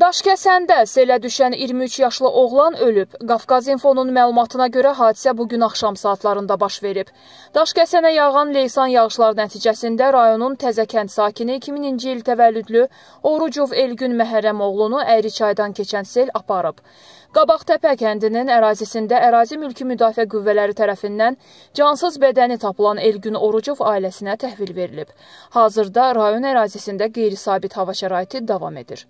Daşkəsəndə selə düşən 23 yaşlı oğlan ölüb. Qafqaz Infonun məlumatına görə hadisə bugün axşam saatlarında baş verib. Daşkəsənə yağan leysan yağışlar nəticəsində rayonun Təzəkənd sakini 2000-ci il təvəllüdlü Orucov Elgün Məhərrəm oğlunu Əyriçaydan keçən sel aparıb. Qabaqtəpə kəndinin ərazisində ərazi mülki müdafiə qüvvələri tərəfindən cansız bədəni tapılan Elgün Orucov ailəsinə təhvil verilib. Hazırda rayon ərazisində qeyri-sabit hava şəraiti davam edir.